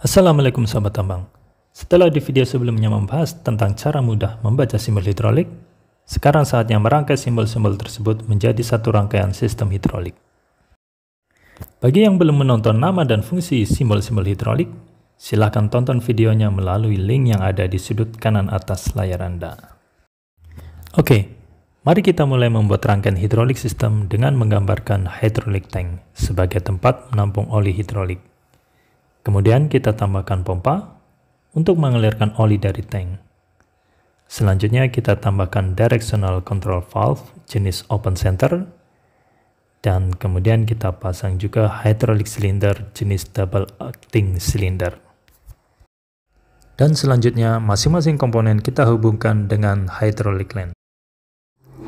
Assalamualaikum sahabat tambang. Setelah di video sebelumnya membahas tentang cara mudah membaca simbol hidrolik, sekarang saatnya merangkai simbol-simbol tersebut menjadi satu rangkaian sistem hidrolik. Bagi yang belum menonton nama dan fungsi simbol-simbol hidrolik, silahkan tonton videonya melalui link yang ada di sudut kanan atas layar Anda. Oke, mari kita mulai membuat rangkaian hidrolik sistem dengan menggambarkan hidrolik tank sebagai tempat menampung oli hidrolik. Kemudian kita tambahkan pompa untuk mengalirkan oli dari tank. Selanjutnya kita tambahkan directional control valve jenis open center dan kemudian kita pasang juga hydraulic cylinder jenis double acting cylinder. Dan selanjutnya masing-masing komponen kita hubungkan dengan hydraulic line.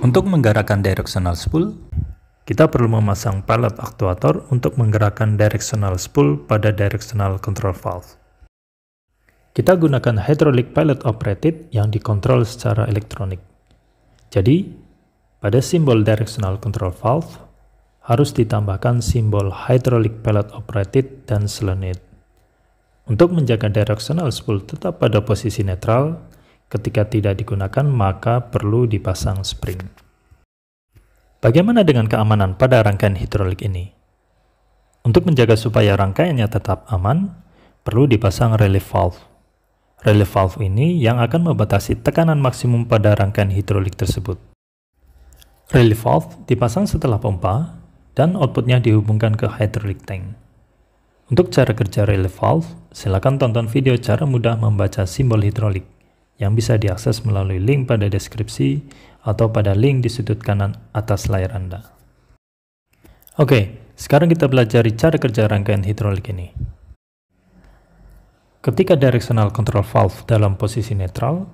Untuk menggerakkan directional spool, kita perlu memasang pilot aktuator untuk menggerakkan directional spool pada directional control valve. Kita gunakan hydraulic pilot operated yang dikontrol secara elektronik. Jadi, pada simbol directional control valve, harus ditambahkan simbol hydraulic pilot operated dan selenit. Untuk menjaga directional spool tetap pada posisi netral, ketika tidak digunakan maka perlu dipasang spring. Bagaimana dengan keamanan pada rangkaian hidrolik ini? Untuk menjaga supaya rangkaiannya tetap aman, perlu dipasang relief valve. Relief valve ini yang akan membatasi tekanan maksimum pada rangkaian hidrolik tersebut. Relief valve dipasang setelah pompa dan outputnya dihubungkan ke hydraulic tank. Untuk cara kerja relief valve, silakan tonton video cara mudah membaca simbol hidrolik yang bisa diakses melalui link pada deskripsi atau pada link di sudut kanan atas layar Anda. Oke, sekarang kita pelajari cara kerja rangkaian hidrolik ini. Ketika directional control valve dalam posisi netral,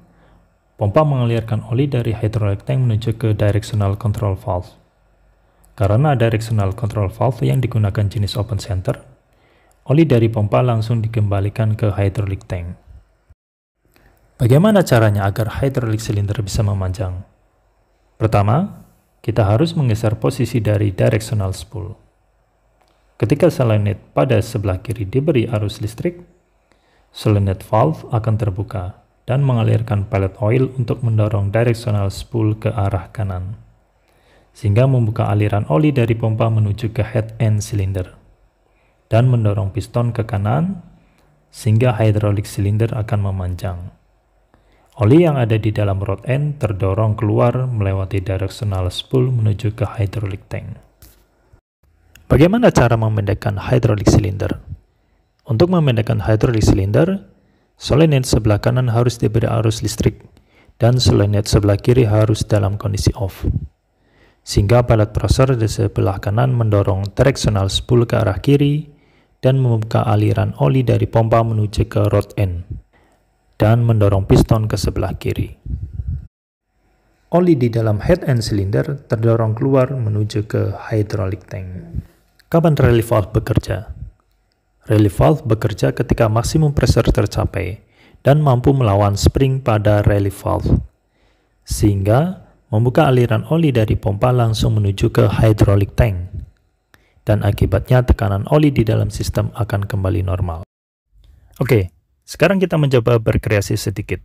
pompa mengalirkan oli dari hidrolik tank menuju ke directional control valve. Karena directional control valve yang digunakan jenis open center, oli dari pompa langsung dikembalikan ke hidrolik tank. Bagaimana caranya agar hidrolik silinder bisa memanjang? Pertama, kita harus menggeser posisi dari directional spool. Ketika selenet pada sebelah kiri diberi arus listrik, selenet valve akan terbuka dan mengalirkan pellet oil untuk mendorong directional spool ke arah kanan, sehingga membuka aliran oli dari pompa menuju ke head end silinder dan mendorong piston ke kanan sehingga hidrolik silinder akan memanjang. Oli yang ada di dalam rod end terdorong keluar melewati directional spool menuju ke hydraulic tank. Bagaimana cara memendekkan hydraulic cylinder? Untuk memendekkan hydraulic cylinder, solenoid sebelah kanan harus diberi arus listrik, dan solenoid sebelah kiri harus dalam kondisi off. Sehingga pilot pressure di sebelah kanan mendorong directional spool ke arah kiri dan membuka aliran oli dari pompa menuju ke rod end dan mendorong piston ke sebelah kiri. Oli di dalam head and cylinder terdorong keluar menuju ke hydraulic tank. Kapan relief valve bekerja? Relief valve bekerja ketika maksimum pressure tercapai dan mampu melawan spring pada relief valve, sehingga membuka aliran oli dari pompa langsung menuju ke hydraulic tank, dan akibatnya tekanan oli di dalam sistem akan kembali normal. Oke, okay, sekarang kita mencoba berkreasi sedikit.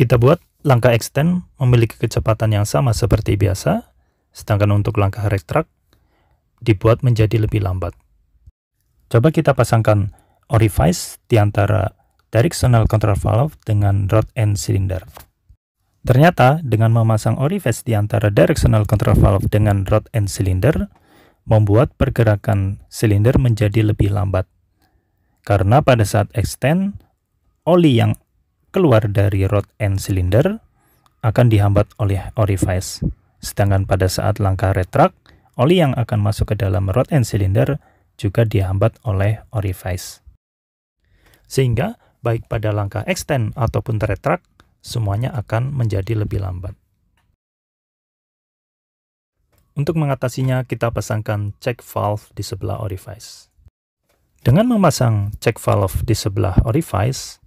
Kita buat langkah extend memiliki kecepatan yang sama seperti biasa, sedangkan untuk langkah retract dibuat menjadi lebih lambat. Coba kita pasangkan orifice di antara directional control valve dengan rod end cylinder. Ternyata dengan memasang orifice di antara directional control valve dengan rod end cylinder membuat pergerakan silinder menjadi lebih lambat. Karena pada saat extend, oli yang keluar dari rod end silinder akan dihambat oleh orifice. Sedangkan pada saat langkah retract, oli yang akan masuk ke dalam rod end silinder juga dihambat oleh orifice. Sehingga, baik pada langkah extend ataupun retract, semuanya akan menjadi lebih lambat. Untuk mengatasinya, kita pasangkan check valve di sebelah orifice. Dengan memasang check valve di sebelah orifice,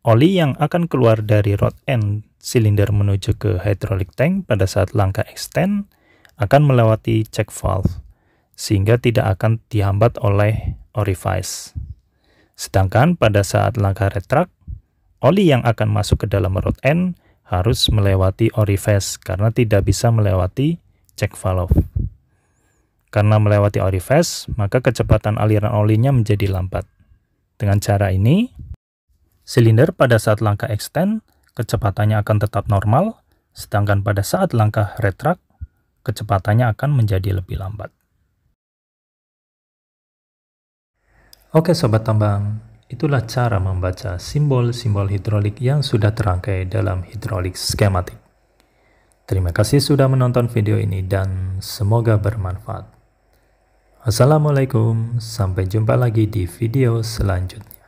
oli yang akan keluar dari rod end silinder menuju ke hydraulic tank pada saat langkah extend akan melewati check valve, sehingga tidak akan dihambat oleh orifice. Sedangkan pada saat langkah retract, oli yang akan masuk ke dalam rod end harus melewati orifice karena tidak bisa melewati check valve. Karena melewati orifice, maka kecepatan aliran olinya menjadi lambat. Dengan cara ini, silinder pada saat langkah extend, kecepatannya akan tetap normal, sedangkan pada saat langkah retract, kecepatannya akan menjadi lebih lambat. Oke Sobat Tambang, itulah cara membaca simbol-simbol hidrolik yang sudah terangkai dalam hidrolik skematik. Terima kasih sudah menonton video ini dan semoga bermanfaat. Assalamualaikum, sampai jumpa lagi di video selanjutnya.